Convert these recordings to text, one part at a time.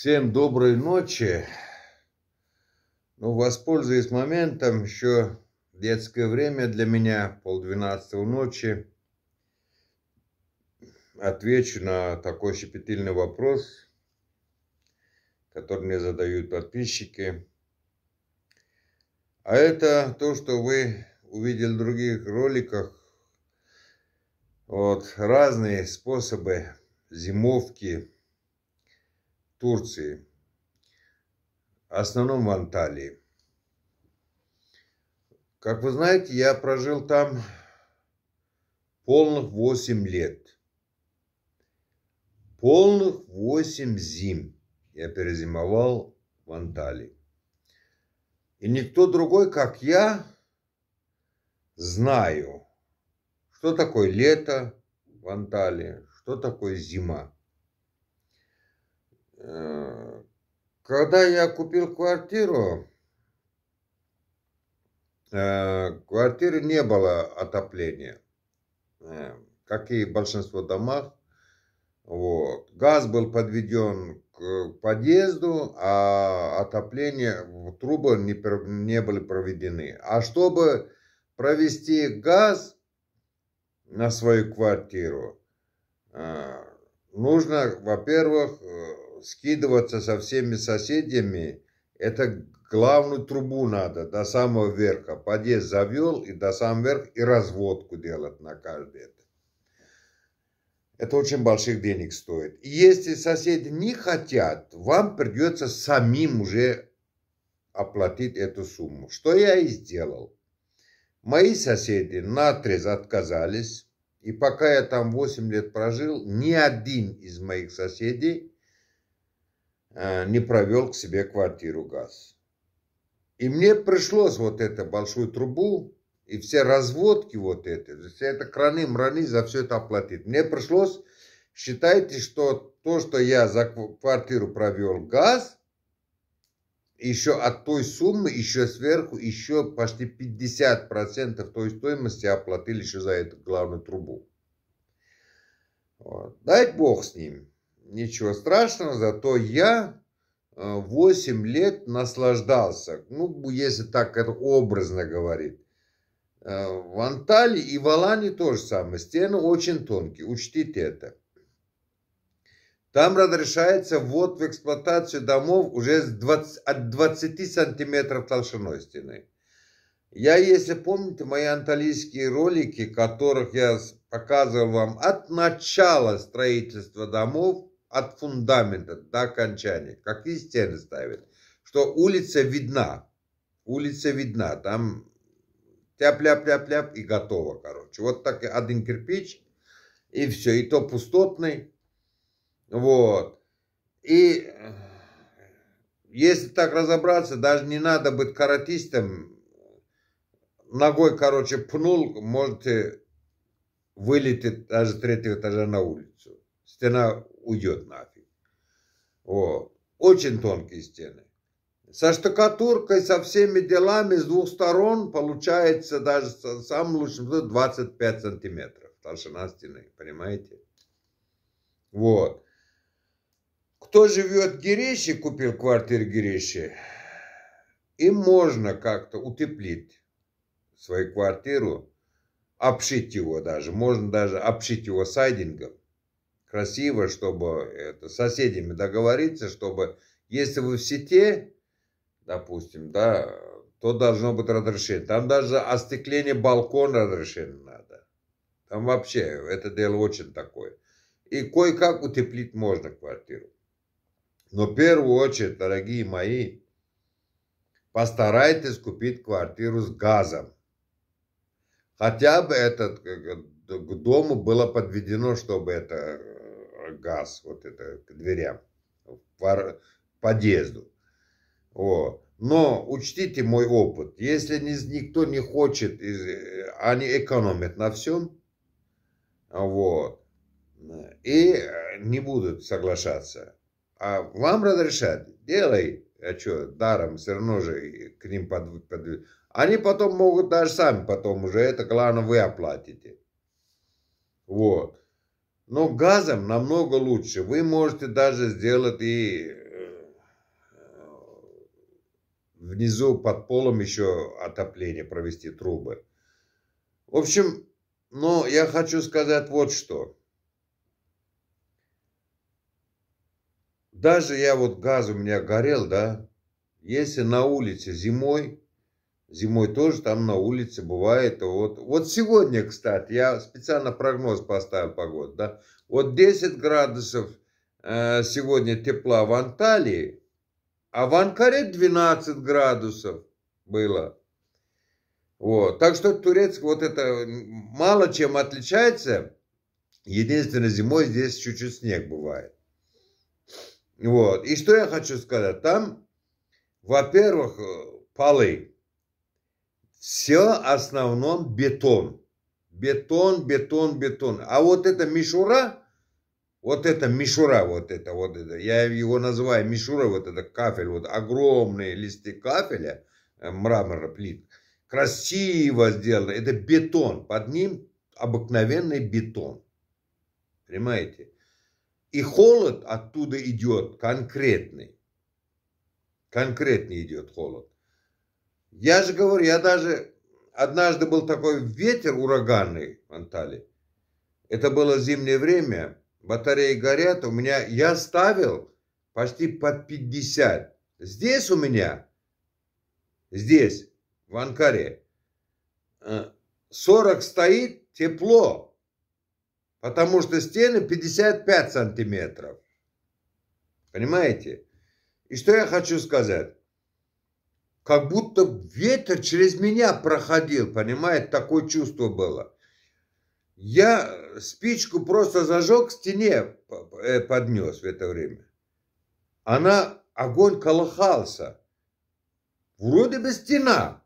Всем доброй ночи. Ну, воспользуюсь моментом, еще детское время для меня, полдвенадцатого ночи. Отвечу на такой щепетильный вопрос, который мне задают подписчики. А это то, что вы увидели в других роликах. Вот разные способы зимовки Турции, в основном в Анталии. Как вы знаете, я прожил там полных 8 лет. Полных 8 зим я перезимовал в Анталии. И никто другой, как я, знаю, что такое лето в Анталии, что такое зима. Когда я купил квартиру, э, квартиры не было отопления, э, как и большинство домов. Вот. Газ был подведен к подъезду, а отопление, трубы не, не были проведены. А чтобы провести газ на свою квартиру, э, нужно, во-первых, скидываться со всеми соседями, это главную трубу надо до самого верха. Подъезд завел и до самого верха, и разводку делать на каждый это. Это очень больших денег стоит. И если соседи не хотят, вам придется самим уже оплатить эту сумму. Что я и сделал. Мои соседи на наотрез отказались. И пока я там 8 лет прожил, ни один из моих соседей Э, не провел к себе квартиру газ. И мне пришлось вот эту большую трубу и все разводки вот эти, все это краны, мраны за все это оплатить. Мне пришлось, считайте, что то, что я за квартиру провел газ, еще от той суммы, еще сверху, еще почти 50% той стоимости оплатили еще за эту главную трубу. Вот. Дай бог с ним ничего страшного, зато я 8 э, лет наслаждался, ну, если так это образно говорить. Э, в Анталии и в Алане то же самое, стены очень тонкие, учтите это. Там разрешается ввод в эксплуатацию домов уже 20, от 20 сантиметров толщиной стены. Я, если помните, мои анталийские ролики, которых я показывал вам от начала строительства домов от фундамента до окончания, какие стены ставят, что улица видна, улица видна, там тяп-ляп-ляп-ляп и готово, короче. Вот так один кирпич, и все, и то пустотный, вот. И э, если так разобраться, даже не надо быть каратистом, ногой, короче, пнул, можете вылететь даже третьего этажа на улицу. Стена уйдет нафиг. Вот. Очень тонкие стены. Со штукатуркой, со всеми делами с двух сторон получается даже самым лучшим 25 сантиметров толщина стены, понимаете? Вот. Кто живет в Гереше, купил квартиру в Гереше, им можно как-то утеплить свою квартиру, обшить его даже, можно даже обшить его сайдингом, красиво, чтобы это, с соседями договориться, чтобы если вы в сети, допустим, да, то должно быть разрешение. Там даже остекление балкона разрешено надо. Там вообще это дело очень такое. И кое-как утеплить можно квартиру. Но в первую очередь, дорогие мои, постарайтесь купить квартиру с газом. Хотя бы этот э, к дому было подведено, чтобы это газ, вот это, к дверям, к подъезду. О. Но учтите мой опыт. Если не никто не хочет, э, они экономят на всем, вот, и э, не будут соглашаться. А вам разрешат, делай, а что, даром все равно же к ним под, под... Они потом могут даже сами потом уже, это главное вы оплатите. Вот. Но газом намного лучше. Вы можете даже сделать и э, внизу под полом еще отопление провести трубы. В общем, но я хочу сказать вот что. Даже я вот газ у меня горел, да, если на улице зимой Зимой тоже там на улице бывает. Вот, вот сегодня, кстати, я специально прогноз поставил погоду. Да? Вот 10 градусов э, сегодня тепла в Анталии, а в Анкаре 12 градусов было. Вот. Так что турецк вот это мало чем отличается. Единственное, зимой здесь чуть-чуть снег бывает. Вот. И что я хочу сказать? Там, во-первых, э, полы все основном бетон. Бетон, бетон, бетон. А вот это мишура, вот это мишура, вот это, вот это, я его называю мишура, вот это кафель, вот огромные листы кафеля, э, мрамора, плит, красиво сделано. Это бетон, под ним обыкновенный бетон. Понимаете? И холод оттуда идет конкретный. Конкретный идет холод. Я же говорю, я даже... Однажды был такой ветер ураганный в Анталии. Это было зимнее время, батареи горят. У меня... Я ставил почти под 50. Здесь у меня, здесь, в Анкаре, 40 э, стоит тепло, потому что стены 55 сантиметров. Понимаете? И что я хочу сказать? Как будто будто ветер через меня проходил, понимаете, такое чувство было. Я спичку просто зажег к стене, э, поднес в это время. Она, огонь колыхался. Вроде бы стена,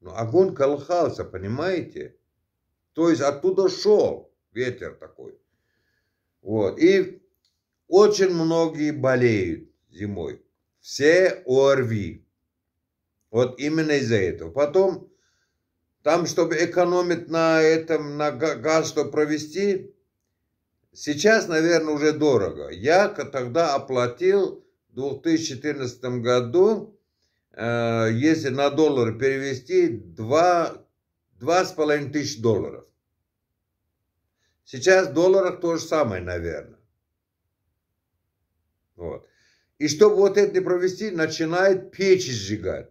но огонь колыхался, понимаете? То есть оттуда шел ветер такой. Вот. И очень многие болеют зимой. Все ОРВИ. Вот именно из-за этого. Потом, там, чтобы экономить на этом, на газ, что провести, сейчас, наверное, уже дорого. Я тогда оплатил в 2014 году, э, если на доллар перевести, 2, 2,5 тысяч долларов. Сейчас в долларах то же самое, наверное. Вот. И чтобы вот это не провести, начинает печь сжигать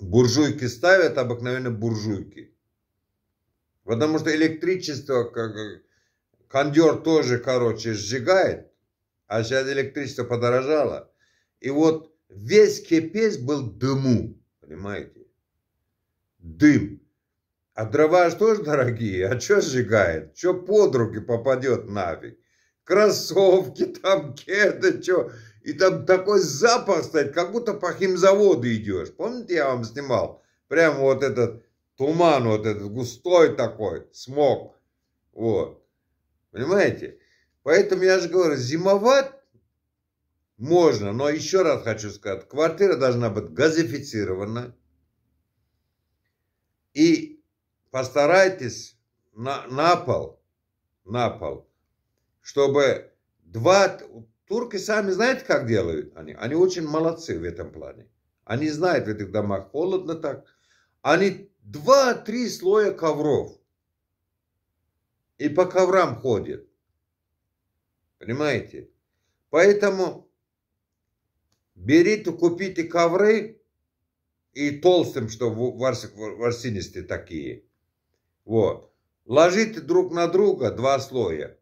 буржуйки ставят, обыкновенно буржуйки. Потому что электричество, как, кондер тоже, короче, сжигает, а сейчас электричество подорожало. И вот весь кипец был дыму, понимаете? Дым. А дрова же тоже дорогие, а что сжигает? Что подруги попадет нафиг? Кроссовки там, кеды, что? и там такой запах стоит, как будто по химзаводу идешь. Помните, я вам снимал? Прямо вот этот туман, вот этот густой такой, смог. Вот. Понимаете? Поэтому я же говорю, зимовать можно, но еще раз хочу сказать, квартира должна быть газифицирована. И постарайтесь на, на пол, на пол, чтобы два, Турки сами знают, как делают они? Они очень молодцы в этом плане. Они знают, в этих домах холодно так. Они два-три слоя ковров. И по коврам ходят. Понимаете? Поэтому берите, купите ковры и толстым, что ворсинистые такие. Вот. Ложите друг на друга два слоя.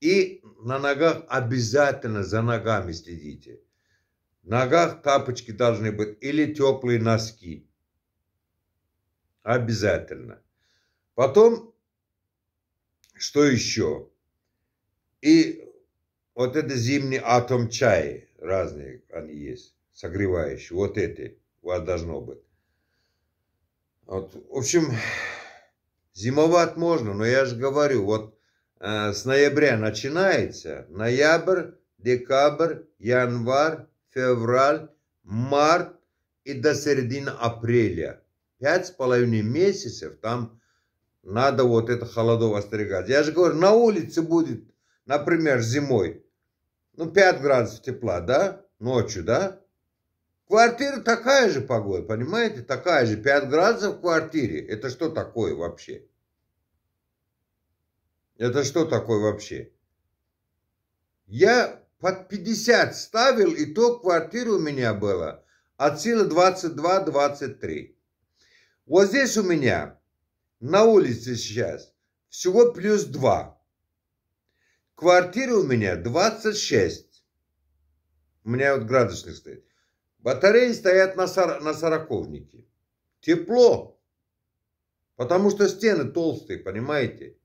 И на ногах обязательно за ногами следите. В ногах тапочки должны быть или теплые носки. Обязательно. Потом, что еще? И вот это зимний атом чай разные они есть, согревающие, вот эти у вас должно быть. Вот, в общем, зимовать можно, но я же говорю, вот Э, с ноября начинается. Ноябрь, декабрь, январь, февраль, март и до середины апреля. Пять с половиной месяцев там надо вот это холодов остерегать. Я же говорю, на улице будет, например, зимой, ну, 5 градусов тепла, да, ночью, да. Квартира такая же погода, понимаете, такая же, 5 градусов в квартире. Это что такое вообще? Это что такое вообще? Я под 50 ставил, и то квартира у меня была от силы 22-23. Вот здесь у меня на улице сейчас всего плюс 2. Квартира у меня 26. У меня вот градусник стоит. Батареи стоят на, сор на сороковнике. Тепло. Потому что стены толстые, понимаете?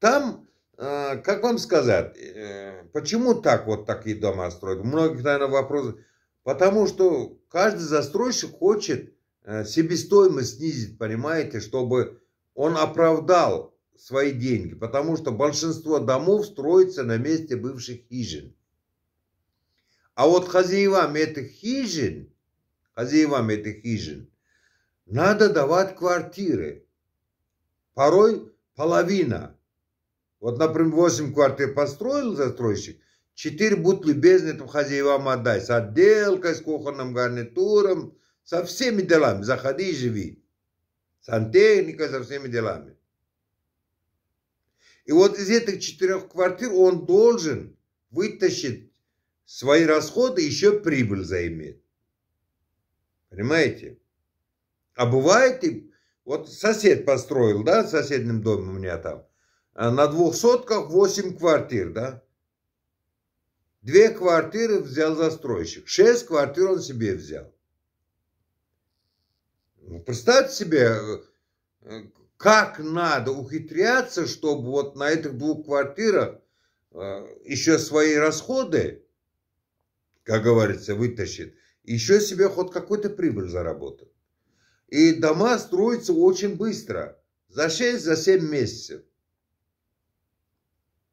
Там, э, как вам сказать, э, почему так вот такие дома строят? Многих, наверное, вопросов. Потому что каждый застройщик хочет э, себестоимость снизить, понимаете, чтобы он оправдал свои деньги, потому что большинство домов строится на месте бывших хижин. А вот хозяевам этих хижин, хозяевам этих хижин, надо давать квартиры. Порой половина, вот, например, 8 квартир построил застройщик, 4 будь любезны там хозяевам отдать, С отделкой, с кухонным гарнитуром, со всеми делами. Заходи и живи. Сантехника, со всеми делами. И вот из этих четырех квартир он должен вытащить свои расходы, еще прибыль займет. Понимаете? А бывает, и вот сосед построил, да, в соседнем доме у меня там, а на двух сотках 8 квартир, да? Две квартиры взял застройщик, шесть квартир он себе взял. Ну, представьте себе, э, э, как надо ухитряться, чтобы вот на этих двух квартирах э, еще свои расходы, как говорится, вытащит, еще себе хоть какой-то прибыль заработать. И дома строятся очень быстро, за 6-7 за месяцев.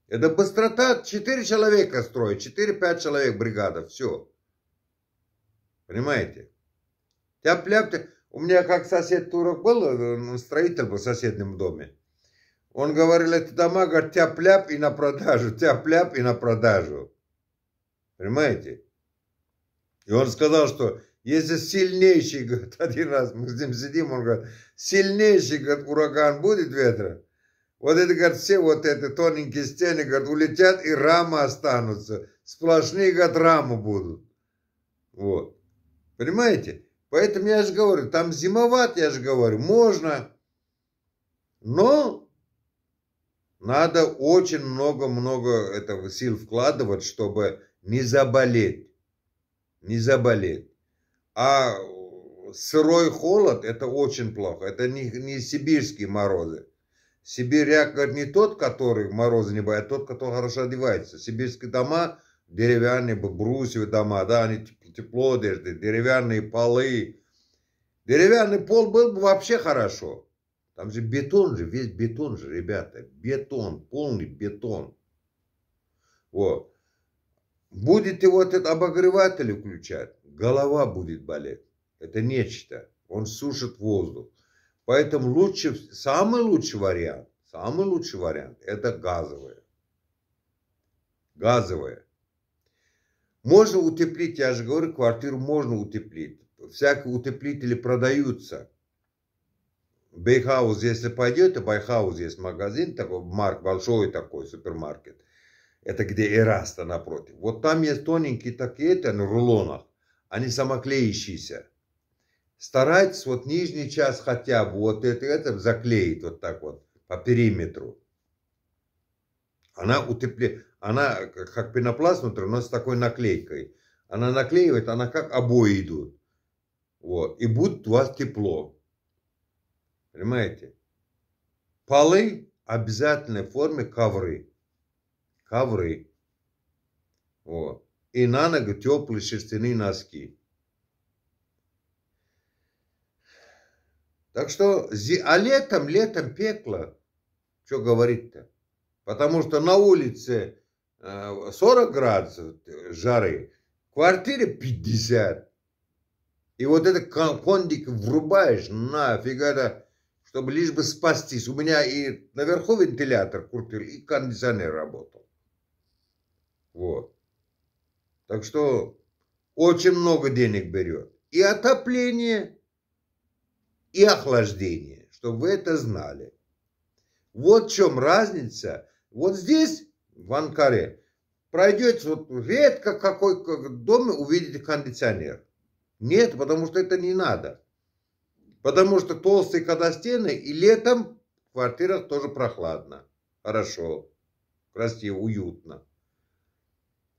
Это быстрота 4 человека строит, 4-5 человек бригада, все. Понимаете? Тяп-ляп, у меня как сосед турок был, э, строитель был в соседнем доме. Он говорил, это дома, говорит, тяп-ляп и на продажу, тяп-ляп и на продажу. Понимаете? И он сказал, что если сильнейший, говорит, один раз мы с ним сидим, он говорит, сильнейший, говорит, ураган будет ветра, вот это, говорит, все вот эти тоненькие стены, говорит, улетят и рамы останутся. Сплошные, говорит, рамы будут. Вот. Понимаете? Поэтому я же говорю, там зимоват, я же говорю, можно. Но надо очень много-много этого сил вкладывать, чтобы не заболеть. Не заболеть. А сырой холод – это очень плохо. Это не, не сибирские морозы. Сибиряк не тот, который в морозы не бывает, а тот, который хорошо одевается. Сибирские дома, деревянные, брусьевые дома, да, они тепло одежды, деревянные полы. Деревянный пол был бы вообще хорошо. Там же бетон же, весь бетон же, ребята. Бетон, полный бетон. Вот. Будете вот этот обогреватель включать, голова будет болеть. Это нечто. Он сушит воздух. Поэтому лучше, самый лучший вариант, самый лучший вариант – это газовое, газовое. Можно утеплить, я же говорю, квартиру можно утеплить. Всякие утеплители продаются. Бейхаус, если пойдете, Байхаус есть магазин, такой марк, большой такой супермаркет. Это где Эраста напротив. Вот там есть тоненькие такие, это на рулонах. Они самоклеящиеся старайтесь вот нижний час хотя бы вот это, это заклеить вот так вот по периметру. Она утепле, она как пенопласт внутри, но с такой наклейкой. Она наклеивает, она как обои идут. Вот. И будет у вас тепло. Понимаете? Полы обязательной форме ковры. Ковры. Вот. И на ногу теплые шерстяные носки. Так что, а летом, летом пекло. Что говорить-то? Потому что на улице 40 э, градусов жары, в квартире 50. И вот этот кондик врубаешь, нафиг это, чтобы лишь бы спастись. У меня и наверху вентилятор крутил, и кондиционер работал. Вот. Так что очень много денег берет. И отопление – и охлаждение, чтобы вы это знали. Вот в чем разница. Вот здесь, в Анкаре, пройдете, вот редко какой доме увидите кондиционер. Нет, потому что это не надо. Потому что толстые когда стены, и летом в квартирах тоже прохладно. Хорошо, красиво, уютно.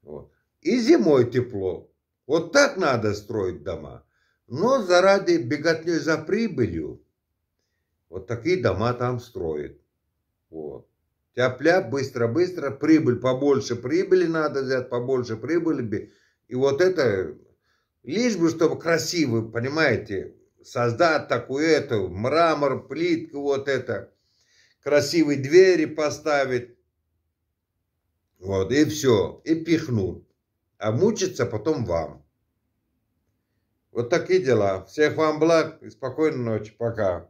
Вот. И зимой тепло. Вот так надо строить дома. Но заради беготней за прибылью вот такие дома там строят. Вот. Тяпля, быстро-быстро, прибыль, побольше прибыли надо взять, побольше прибыли. И вот это, лишь бы, чтобы красиво, понимаете, создать такую эту, мрамор, плитку, вот это, красивые двери поставить. Вот, и все, и пихнут. А мучиться потом вам. Вот такие дела. Всех вам благ и спокойной ночи. Пока.